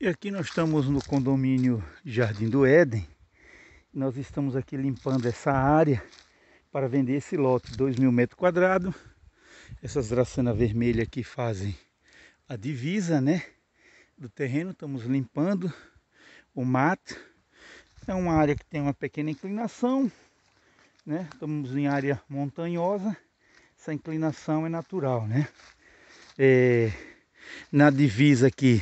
E aqui nós estamos no condomínio Jardim do Éden. Nós estamos aqui limpando essa área para vender esse lote, 2 mil metros quadrados. Essas dracenas vermelhas aqui fazem a divisa né, do terreno. Estamos limpando o mato. É uma área que tem uma pequena inclinação. Né? Estamos em área montanhosa. Essa inclinação é natural. Né? É, na divisa aqui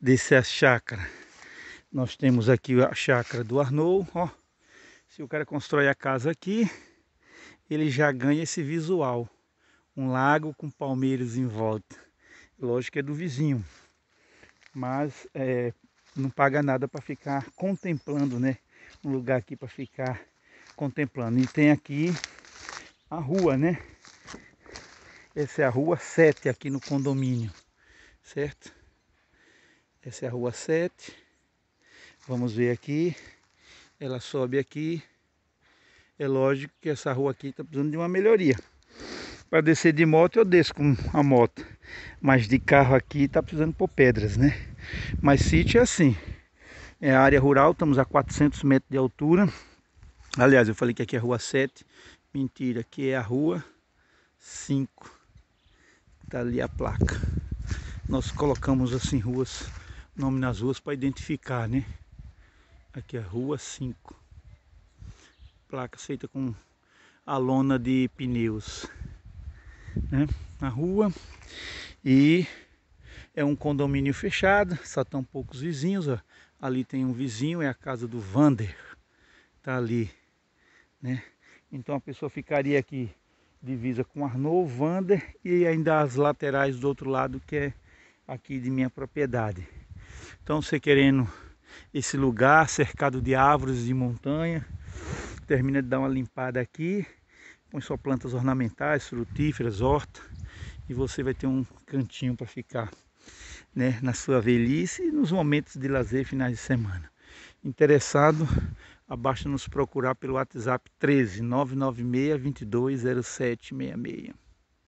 dessa chácara. Nós temos aqui a chácara do Arnou ó. Se o cara constrói a casa aqui, ele já ganha esse visual. Um lago com palmeiras em volta. Lógico que é do vizinho, mas é, não paga nada para ficar contemplando, né? Um lugar aqui para ficar contemplando. E tem aqui a rua, né? Essa é a rua 7 aqui no condomínio, certo? Essa é a rua 7. Vamos ver aqui. Ela sobe aqui. É lógico que essa rua aqui está precisando de uma melhoria. Para descer de moto eu desço com a moto. Mas de carro aqui está precisando pôr pedras, né? Mas sítio é assim. É a área rural, estamos a 400 metros de altura. Aliás, eu falei que aqui é a rua 7. Mentira, aqui é a rua 5. Está ali a placa. Nós colocamos assim ruas nome nas ruas para identificar, né? Aqui é Rua 5. Placa feita com a lona de pneus, né? Na rua. E é um condomínio fechado, só estão poucos vizinhos, ó. Ali tem um vizinho, é a casa do Vander. Tá ali, né? Então a pessoa ficaria aqui divisa com Arnold Vander e ainda as laterais do outro lado que é aqui de minha propriedade. Então você querendo esse lugar cercado de árvores e montanha, termina de dar uma limpada aqui, põe só plantas ornamentais, frutíferas, horta, e você vai ter um cantinho para ficar né, na sua velhice e nos momentos de lazer finais de semana. Interessado, abaixo nos procurar pelo WhatsApp 13 996 220766.